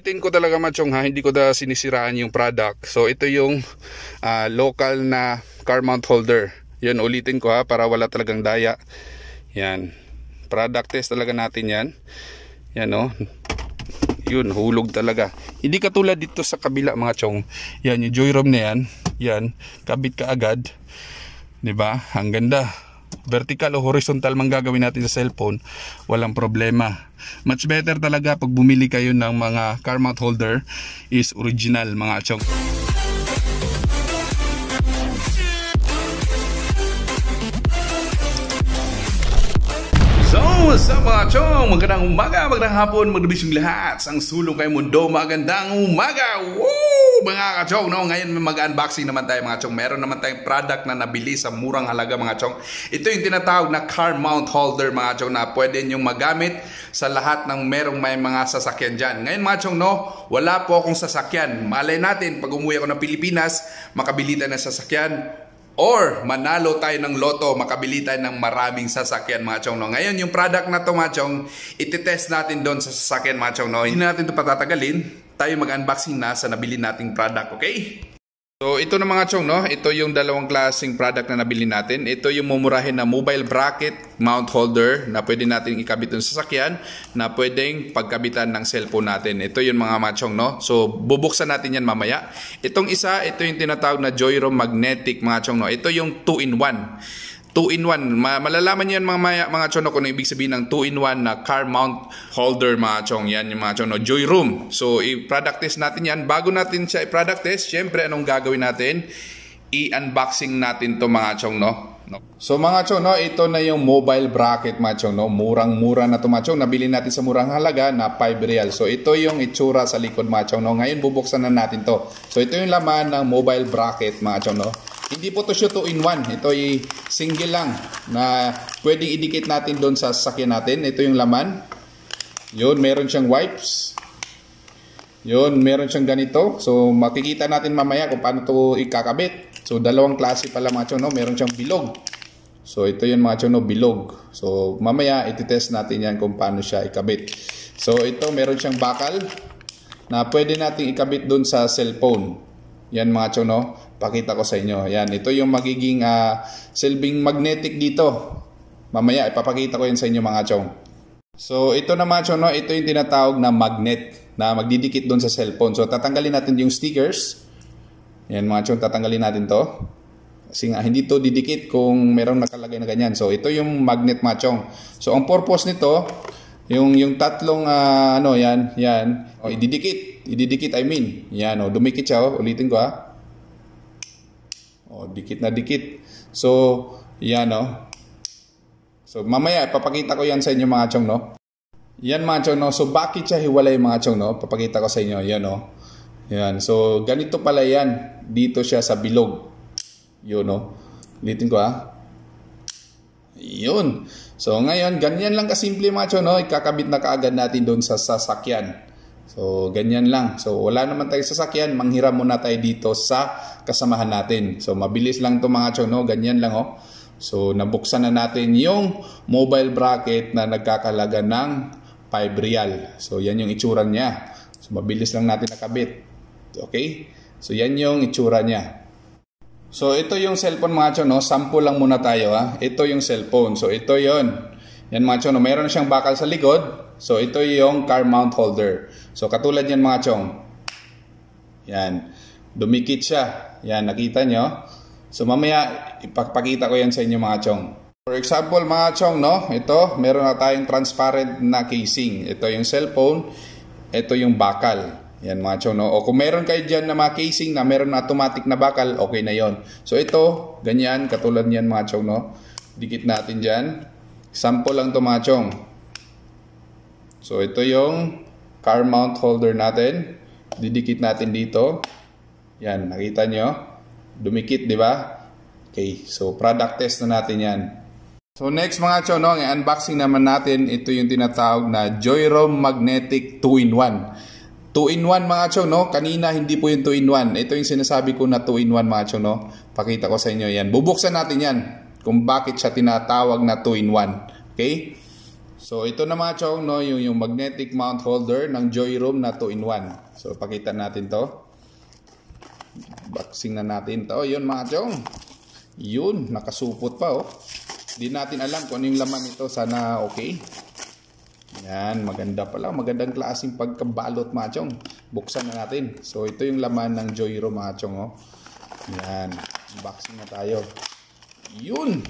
Itin ko talaga machong ha, hindi ko da sinisiraan yung product. So ito yung uh, local na car mount holder. Yun, ulitin ko ha para wala talagang daya. Yan. Product test talaga natin yan. Yan o. Oh. Yun, hulog talaga. Hindi katulad dito sa kabila mga chong. Yan, yung joyrom na yan. Yan, kabit ka agad. ba diba? Ang ganda vertical o horizontal mang gagawin natin sa cellphone, walang problema. Much better talaga pag bumili kayo ng mga car mount holder is original mga chong. sa up mga chong? Magandang umaga, magandang hapon, magandang lahat. Sang sulong kay mundo, magandang umaga! Woo! mga kachong, no? Ngayon mag-unboxing naman tayo mga chong. Meron naman tayong product na nabili sa murang halaga mga chong. Ito yung tinatawag na car mount holder mga chong na pwede nyo magamit sa lahat ng merong may mga sasakyan dyan. Ngayon mga chong, no? Wala po akong sasakyan. Malay natin, pag umuwi ako ng Pilipinas, makabili tayo ng sasakyan or manalo tayo ng loto, makabili tayo ng maraming sasakyan mga chong. No? Ngayon, yung product na to mga chong, ititest natin doon sa sasakyan mga chong. No? Hindi natin ito patatagalin tayo mag-unboxing na sa nabili nating product, okay? So ito na mga chong no, ito yung dalawang klaseng product na nabili natin. Ito yung mumurahin na mobile bracket mount holder na pwede natin ikabit sa sasakyan na pwedeng pagkabitan ng cellphone natin. Ito yung mga machong no. So bubuksan natin yan mamaya. Itong isa, ito yung tinatawag na Joyro magnetic mga chong no. Ito yung 2 in 1. 2-in-1. Ma- malalaman niyo yan mga, maya, mga chono kung ano ibig sabihin ng 2-in-1 na car mount holder mga chong. Yan yung mga chono. Joy room. So, i-product test natin yan. Bago natin siya i-product test, syempre anong gagawin natin? I-unboxing natin to mga chong, no? No. So mga chong, no, ito na yung mobile bracket mga chong, no. Murang-mura na to mga chong. Nabili natin sa murang halaga na 5 real. So ito yung itsura sa likod mga chong, no. Ngayon bubuksan na natin to. So ito yung laman ng mobile bracket mga chong, no. Hindi po to siya 2 in 1. Ito ay single lang na pwedeng idikit natin doon sa sasakyan natin. Ito yung laman. 'Yon, meron siyang wipes. 'Yon, meron siyang ganito. So makikita natin mamaya kung paano to ikakabit. So dalawang klase pala mga chono. Meron siyang bilog. So ito yung mga chono, bilog. So mamaya ititest natin yan kung paano siya ikabit. So ito meron siyang bakal na pwede nating ikabit doon sa cellphone. Yan mga chono. Pakita ko sa inyo. Ayan, ito yung magiging uh, silbing magnetic dito. Mamaya, ipapakita ko yan sa inyo mga chong. So, ito na mga chong, no? ito yung tinatawag na magnet na magdidikit doon sa cellphone. So, tatanggalin natin yung stickers. Ayan mga chong, tatanggalin natin to. Kasi nga, hindi to didikit kung merong nakalagay na ganyan. So, ito yung magnet mga chong. So, ang purpose nito, yung yung tatlong uh, ano yan, yan. O oh, ididikit, ididikit I mean. Yan o, oh, dumikit siya o, oh. ulitin ko ha. Ah dikit na dikit. So, yan no. So, mamaya ipapakita ko yan sa inyo mga chong no. Yan mga chong no. So, bakit siya hiwalay mga chong no? Papakita ko sa inyo. Yan no. Yan. So, ganito pala yan. Dito siya sa bilog. Yun no. Litin ko ha. Yun. So, ngayon, ganyan lang kasimple mga chong no. Ikakabit na kaagad natin doon sa sasakyan. So, ganyan lang. So, wala naman tayong sasakyan, manghiram muna tayo dito sa kasamahan natin. So, mabilis lang to mga chong, no? Ganyan lang, oh. So, nabuksan na natin yung mobile bracket na nagkakalaga ng 5 real. So, yan yung itsura niya. So, mabilis lang natin nakabit. Okay? So, yan yung itsura niya. So, ito yung cellphone mga chong, no? Sample lang muna tayo, ha? Ah. Ito yung cellphone. So, ito yon Yan mga chong, no? Meron siyang bakal sa likod. So, ito yung car mount holder. So katulad yan mga chong. Yan. Dumikit siya. Yan, nakita nyo. So mamaya ipapakita ko yan sa inyo mga chong. For example mga chong, no? ito meron na tayong transparent na casing. Ito yung cellphone, ito yung bakal. Yan mga chong, no? O kung meron kayo dyan na mga casing na meron na automatic na bakal, okay na yon. So ito, ganyan, katulad niyan mga chong, no? Dikit natin dyan. Sample lang to mga chong. So ito yung car mount holder natin. Didikit natin dito. Yan, nakita nyo? Dumikit, di ba? Okay, so product test na natin yan. So next mga chonong, unboxing naman natin, ito yung tinatawag na Joyrom Magnetic 2-in-1. 2-in-1 mga chong, no? Kanina hindi po yung 2-in-1. Ito yung sinasabi ko na 2-in-1 mga chong, no? Pakita ko sa inyo yan. Bubuksan natin yan kung bakit siya tinatawag na 2-in-1. Okay? So ito na mga chong, no, yung, yung magnetic mount holder ng Joyroom na 2-in-1. So pakita natin to. Boxing na natin to. Yun mga chong. Yun, nakasupot pa oh. Hindi natin alam kung ano yung laman nito. Sana okay. Yan, maganda pala. Magandang klaseng pagkabalot mga chong. Buksan na natin. So ito yung laman ng Joyroom mga chong oh. Yan, boxing na tayo. Yun!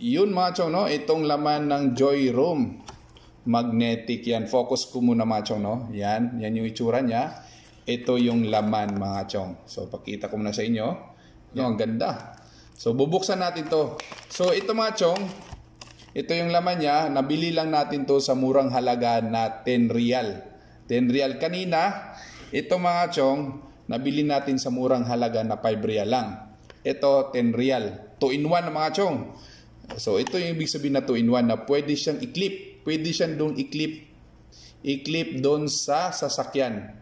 Yun mga chong, no? itong laman ng Joy Room. Magnetic yan. Focus ko muna mga chong, no? Yan, yan yung itsura niya. Ito yung laman mga chong. So pakita ko muna sa inyo. No, ang ganda. So bubuksan natin to. So ito mga chong, ito yung laman niya. Nabili lang natin to sa murang halaga na 10 real. 10 real kanina. Ito mga chong, nabili natin sa murang halaga na 5 real lang. Ito 10 real. 2 in 1 mga chong. So ito yung ibig sabihin na 2 in 1 na pwede siyang i-clip. Pwede siyang doon i-clip. I-clip doon sa sasakyan.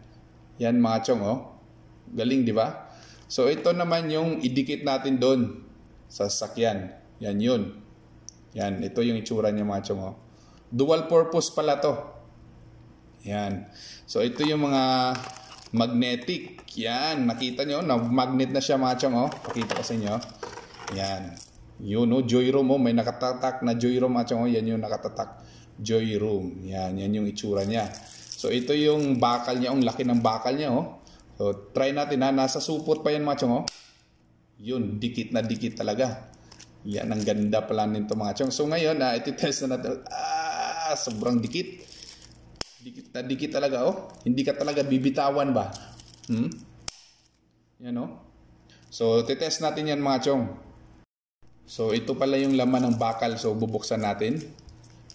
Yan mga chong oh. Galing di ba? So ito naman yung idikit natin doon sa sasakyan. Yan yun. Yan, ito yung itsura niya mga chong oh. Dual purpose pala to. Yan. So ito yung mga magnetic. Yan, nakita nyo, na magnet na siya mga chong oh. Pakita ko sa inyo. Yan. Yun, no? Joyroom mo, oh, may nakatatak na joyroom at ah, oh, yan yung nakatatak. Joyroom. Yan, yan yung itsura niya. So, ito yung bakal niya. Ang laki ng bakal niya, oh. So, try natin ha. Ah, nasa support pa yan, mga chong, oh. Yun, dikit na dikit talaga. Yan, ang ganda pala nito, mga chong. So, ngayon, ah, test na natin. Ah, sobrang dikit. Dikit na dikit talaga, oh. Hindi ka talaga bibitawan ba? Hmm? Yan, oh. So, test natin yan, mga chong. So ito pala yung laman ng bakal. So bubuksan natin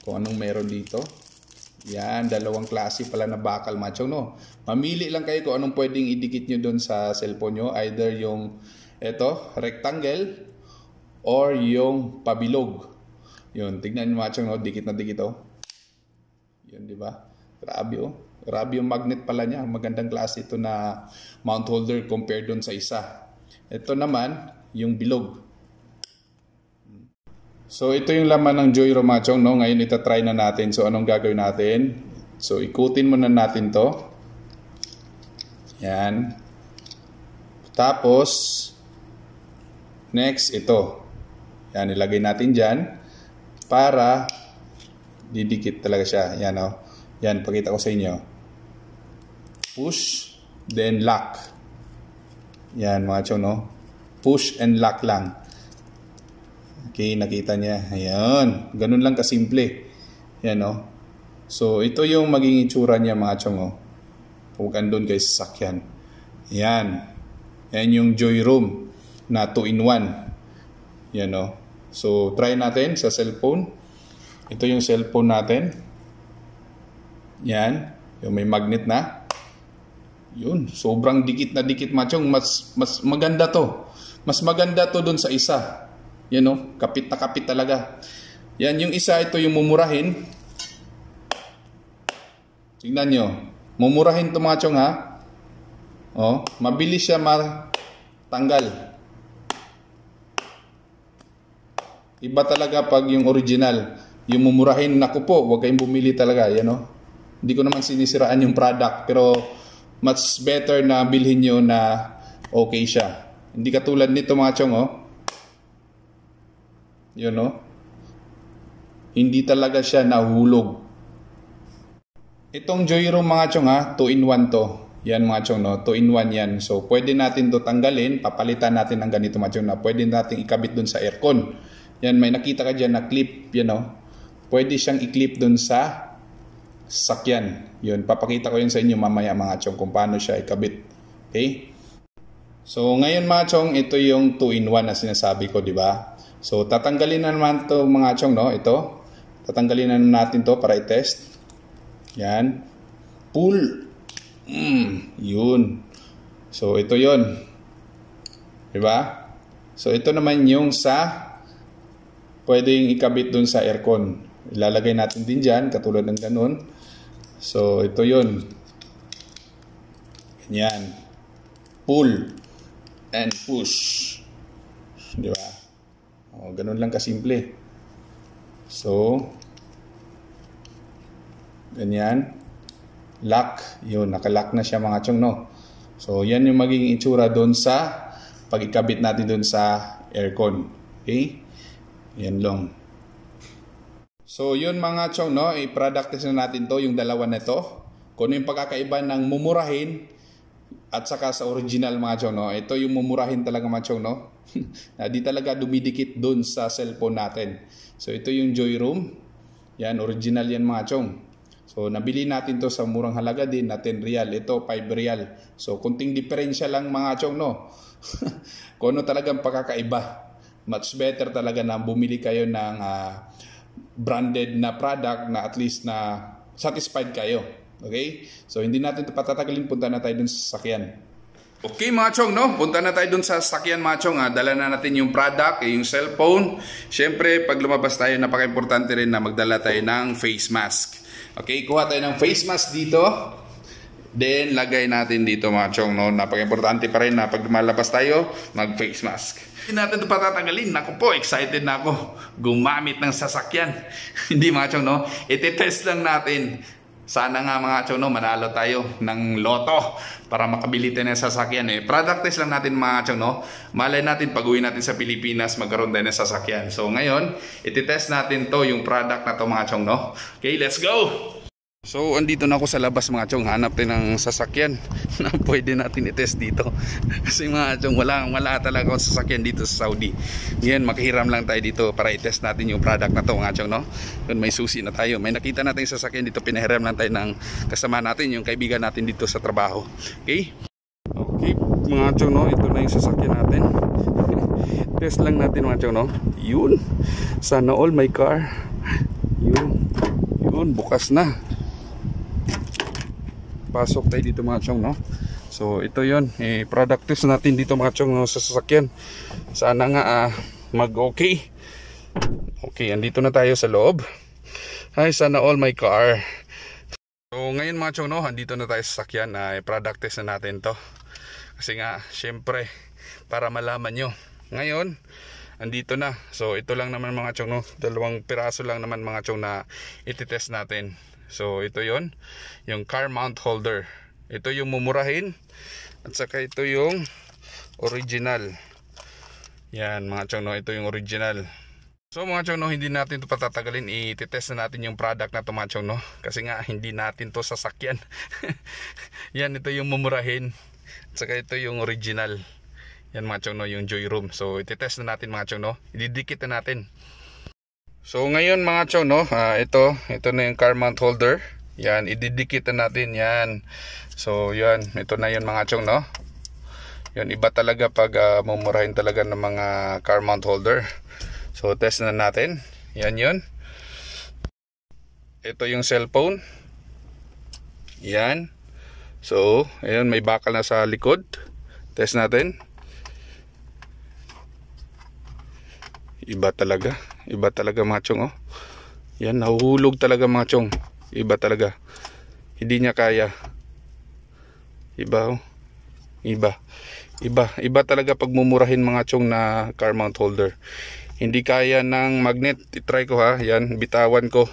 kung anong meron dito. Yan, dalawang klase pala na bakal machong no. Mamili lang kayo kung anong pwedeng idikit nyo doon sa cellphone nyo. Either yung eto, rectangle or yung pabilog. Yun, tignan nyo machong no, dikit na dikit oh. Yun, di ba? Grabe oh. Grabe yung magnet pala niya. Magandang klase ito na mount holder compared doon sa isa. Ito naman, yung bilog. So ito yung laman ng Joy Romachong, no? Ngayon itatry na natin. So anong gagawin natin? So ikutin muna natin to. Yan. Tapos, next ito. Yan, ilagay natin dyan para didikit talaga siya. Yan, oh. Yan, pakita ko sa inyo. Push, then lock. Yan, mga chong, no? Push and lock lang. Okay, nakita niya. Ayan. Ganun lang kasimple. Ayan o. Oh. So, ito yung maging itsura niya mga chong Oh. Huwag andun kayo sa sakyan. Ayan. Ayan yung joy room na 2 in 1. Ayan no? Oh. So, try natin sa cellphone. Ito yung cellphone natin. Yan. Yung may magnet na. Yun. Sobrang dikit na dikit, machong. Mas, mas maganda to. Mas maganda to dun sa isa. Yan o, kapit na kapit talaga. Yan, yung isa, ito yung mumurahin. Tingnan nyo. Mumurahin ito mga chong ha. Oh, mabilis siya matanggal. Iba talaga pag yung original. Yung mumurahin, naku po, huwag kayong bumili talaga. Yan o. Hindi ko naman sinisiraan yung product. Pero, much better na bilhin nyo na okay siya. Hindi katulad nito mga chong oh. You know? Hindi talaga siya nahulog. Itong Joyroom mga chong ha, 2 in 1 to. Yan mga chong no, 2 in 1 yan. So pwede natin to tanggalin, papalitan natin ng ganito mga chong na pwede natin ikabit dun sa aircon. Yan may nakita ka diyan na clip, you know. Pwede siyang i-clip dun sa sakyan. Yun, papakita ko yun sa inyo mamaya mga chong kung paano siya ikabit. Okay? So ngayon mga chong, ito yung 2 in 1 na sinasabi ko, di ba? So, tatanggalin na naman ito mga chong, no? Ito. Tatanggalin na natin to para i-test. Yan. Pull. Mm, yun. So, ito yun. Diba? So, ito naman yung sa pwedeng ikabit dun sa aircon. Ilalagay natin din dyan, katulad ng ganun. So, ito yun. Ganyan. Pull and push. Di ba? O, oh, ganun lang kasimple. So, ganyan. Lock. Yun, nakalock na siya mga chong, no? So, yan yung magiging itsura doon sa pagikabit natin doon sa aircon. Okay? Yan long. So, yun mga chong, no? I-product test na natin to, yung dalawa na to. Kung ano yung pagkakaiba ng mumurahin at saka sa original mga chong, no? Ito yung mumurahin talaga mga chong, no? na ah, di talaga dumidikit doon sa cellphone natin. So ito yung Joy Room. Yan, original yan mga chong. So nabili natin to sa murang halaga din na 10 real. Ito 5 real. So kunting diferensya lang mga chong no. Kono talagang pagkakaiba. Much better talaga na bumili kayo ng uh, branded na product na at least na satisfied kayo. Okay? So hindi natin patatagalin punta na tayo dun sa sasakyan. Okay mga chong, no? Punta na tayo dun sa sakyan mga chong. Ha? Dala na natin yung product, eh, yung cellphone. Siyempre, pag lumabas tayo, napaka-importante rin na magdala tayo ng face mask. Okay, kuha tayo ng face mask dito. Then, lagay natin dito mga chong, no? Napaka-importante pa rin na pag lumalabas tayo, mag-face mask. Hindi natin ito patatanggalin. Naku po, excited na ako gumamit ng sasakyan. Hindi mga chong, no? Iti-test lang natin sana nga mga chono, manalo tayo ng loto para makabili tayo ng sasakyan. Eh. Product test lang natin mga chono. Malay natin pag uwi natin sa Pilipinas, magkaroon tayo ng sasakyan. So ngayon, ititest natin to yung product na to mga chono. Okay, let's go! So andito na ako sa labas mga chong Hanap din ng sasakyan na pwede natin i-test dito Kasi mga chong wala, wala talaga ako sasakyan dito sa Saudi Ngayon makahiram lang tayo dito para i-test natin yung product na to mga chong no Doon may susi na tayo May nakita natin sasakyan dito pinahiram lang tayo ng kasama natin Yung kaibigan natin dito sa trabaho Okay Okay mga chong no Ito na yung sasakyan natin Test lang natin mga chong no Yun Sana all my car Yun Yun bukas na pasok tayo dito mga chong no so ito yun eh, product natin dito mga chong no, sa sasakyan sana nga ah, mag okay okay andito na tayo sa loob hi sana all my car so ngayon mga chong no andito na tayo sa sasakyan na eh, product test na natin to kasi nga syempre para malaman nyo ngayon andito na so ito lang naman mga chong no dalawang piraso lang naman mga chong na ititest natin So ito yon yung car mount holder. Ito yung mumurahin at saka ito yung original. Yan mga chongno, ito yung original. So mga chongno, hindi natin ito patatagalin. I-test na natin yung product na ito mga no. Kasi nga hindi natin to sasakyan. Yan ito yung mumurahin. At saka ito yung original. Yan mga chongno, yung joy room. So i-test na natin mga chongno. Ididikit na natin. So ngayon mga chow no, uh, ito, ito na yung car mount holder. Yan, ididikit na natin yan. So yan, ito na yun mga chow no. Yan, iba talaga pag uh, mumurahin talaga ng mga car mount holder. So test na natin. Yan yun. Ito yung cellphone. Yan. So, ayun, may bakal na sa likod. Test natin. Iba talaga. Iba talaga mga chong oh. Yan, nahuhulog talaga mga chong. Iba talaga. Hindi niya kaya. Iba oh. Iba. Iba. Iba talaga pagmumurahin mga chong na car mount holder. Hindi kaya ng magnet. I-try ko ha. Yan, bitawan ko.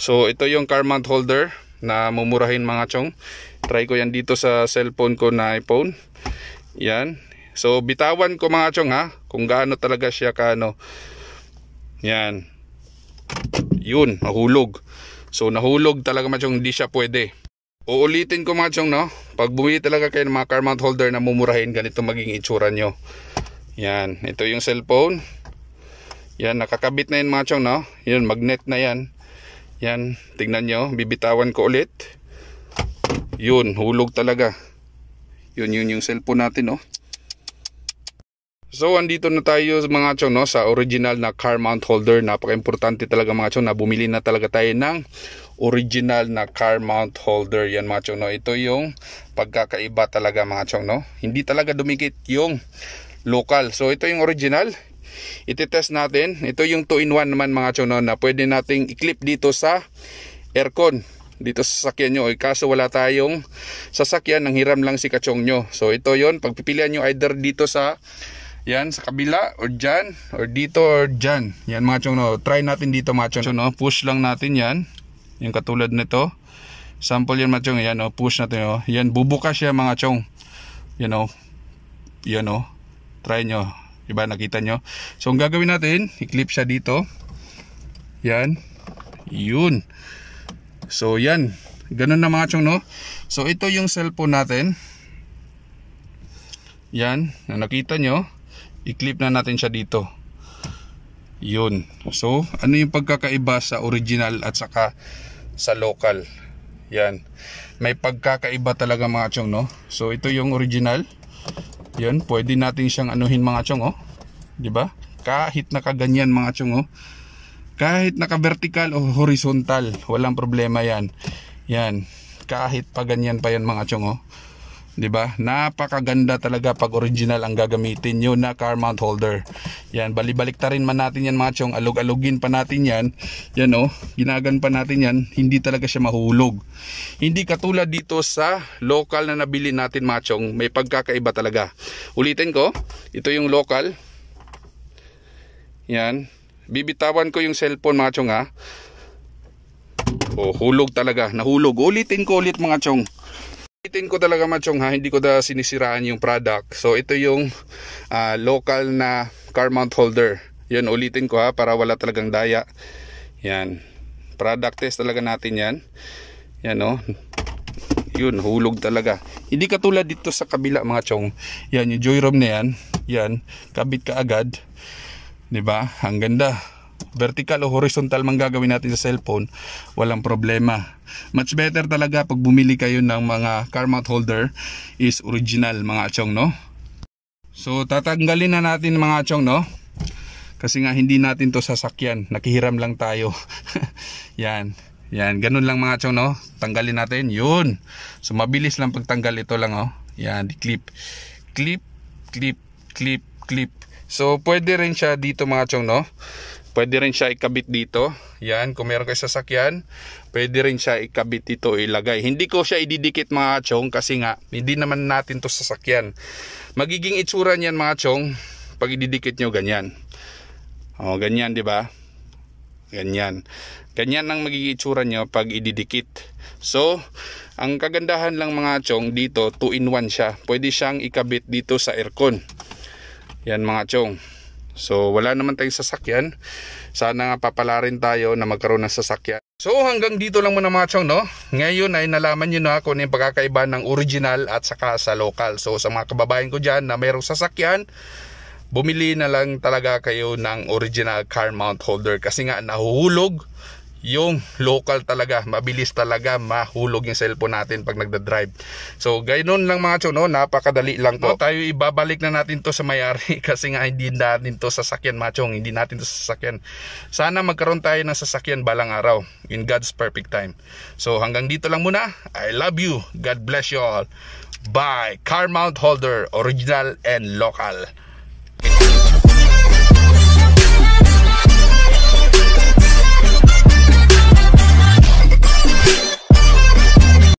So, ito yung car mount holder na mumurahin mga chong. Try ko yan dito sa cellphone ko na iPhone. Yan. So bitawan ko mga chong ha kung gaano talaga siya kaano yan. Yun, nahulog. So nahulog talaga machong hindi siya pwede. Uulitin ko mga no, pag bumili talaga kayo ng mga car mount holder na mumurahin, ganito maging itsura nyo. Yan, ito yung cellphone. Yan, nakakabit na yan mga no. Yun, magnet na yan. Yan, tingnan nyo, bibitawan ko ulit. Yun, hulog talaga. Yun, yun yung cellphone natin no. So andito na tayo mga chong no, sa original na car mount holder. Napaka-importante talaga mga chong na bumili na talaga tayo ng original na car mount holder. Yan mga chong no. Ito yung pagkakaiba talaga mga chong no. Hindi talaga dumikit yung local. So ito yung original. Iti-test natin. Ito yung 2-in-1 naman mga chong no na pwede nating i-clip dito sa aircon dito sa sasakyan nyo. kaso wala tayong sasakyan, hiram lang si kachong nyo. So ito yon pagpipilian nyo either dito sa yan, sa kabila, or dyan, or dito, or dyan. Yan mga chong, no. try natin dito mga chong. no. Push lang natin yan. Yung katulad nito. Sample yan mga chong, yan o, oh, push natin o. Oh. Yan, bubukas yan mga chong. Yan o, oh. yan o. Oh. Try nyo. Diba, nakita nyo? So, ang gagawin natin, i-clip siya dito. Yan. Yun. So, yan. Ganun na mga chong, no? So, ito yung cellphone natin. Yan, na nakita nyo i-clip na natin siya dito yun so ano yung pagkakaiba sa original at saka sa local yan may pagkakaiba talaga mga chong no so ito yung original yan pwede natin siyang anuhin mga chong oh di ba kahit nakaganyan mga chong oh kahit naka vertical o horizontal walang problema yan yan kahit pa ganyan pa yan mga chong oh 'di ba? Napakaganda talaga pag original ang gagamitin niyo na car mount holder. Yan, balibalik ta rin man natin yan mga chong, alog-alogin pa natin yan. Yan oh, ginagan pa natin yan, hindi talaga siya mahuhulog. Hindi katulad dito sa local na nabili natin mga chong, may pagkakaiba talaga. Ulitin ko, ito yung local. Yan, bibitawan ko yung cellphone mga chong ha. Oh, hulog talaga, nahulog. Ulitin ko ulit mga chong. Itin ko talaga machong ha, hindi ko da sinisiraan yung product. So ito yung uh, local na car mount holder. Yun, ulitin ko ha para wala talagang daya. Yan. Product test talaga natin yan. Yan o. Oh. Yun, hulog talaga. Hindi katulad dito sa kabila mga chong. Yan, yung joyrom na yan. Yan, kabit ka agad. ba diba? Ang ganda vertical o horizontal man gagawin natin sa cellphone, walang problema. Much better talaga pag bumili kayo ng mga car mount holder is original mga chong no. So tatanggalin na natin mga chong no. Kasi nga hindi natin to sasakyan, nakihiram lang tayo. Yan. Yan, ganun lang mga chong no. Tanggalin natin. Yun. So mabilis lang pagtanggal ito lang oh. Yan, di clip. Clip, clip, clip, clip. So pwede rin siya dito mga chong no. Pwede rin siya ikabit dito. Yan, kung meron kayo sasakyan, pwede rin siya ikabit dito, ilagay. Hindi ko siya ididikit mga chong kasi nga, hindi naman natin to sasakyan. Magiging itsura niyan mga chong, pag ididikit nyo ganyan. O, ganyan, di ba? Ganyan. Ganyan ang magiging itsura nyo pag ididikit. So, ang kagandahan lang mga chong dito, 2 in 1 siya. Pwede siyang ikabit dito sa aircon. Yan mga chong. So wala naman tayong sasakyan. Sana nga papala rin tayo na magkaroon ng sasakyan. So hanggang dito lang muna mga chong no. Ngayon ay nalaman niyo na kung ano yung pagkakaiba ng original at saka sa local. So sa mga kababayan ko diyan na mayroong sasakyan, bumili na lang talaga kayo ng original car mount holder kasi nga nahuhulog yung local talaga, mabilis talaga mahulog yung cellphone natin pag nagda-drive. So, gayon lang mga chono, napakadali lang po. No, tayo ibabalik na natin to sa may-ari kasi nga hindi natin to sasakyan mga hindi natin to sasakyan. Sana magkaroon tayo ng sasakyan balang araw in God's perfect time. So, hanggang dito lang muna. I love you. God bless you all. Bye. Car mount holder, original and local.